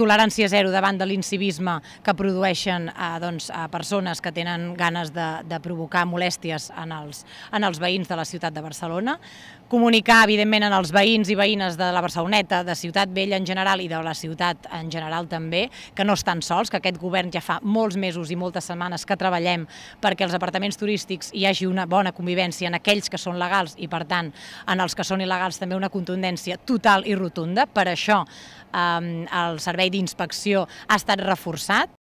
tolerància zero davant de l'incivisme que produeixen eh, doncs, a eh, persones que tenen ganes de, de provocar molèsties en els, en els veïns de la ciutat de Barcelona, comunicar, evidentment, en els veïns i veïnes de la Barceloneta, de Ciutat Vella en general i de la ciutat en general també, que no estan sols, que aquest govern ja fa molts mesos i moltes setmanes que treballem perquè els apartaments turístics hi hagi una bona convivència en aquells que són legals i, per tant, en els que són il·legals també una contundència total i rotunda. Per això eh, el Servei d'inspecció ha estat reforçat?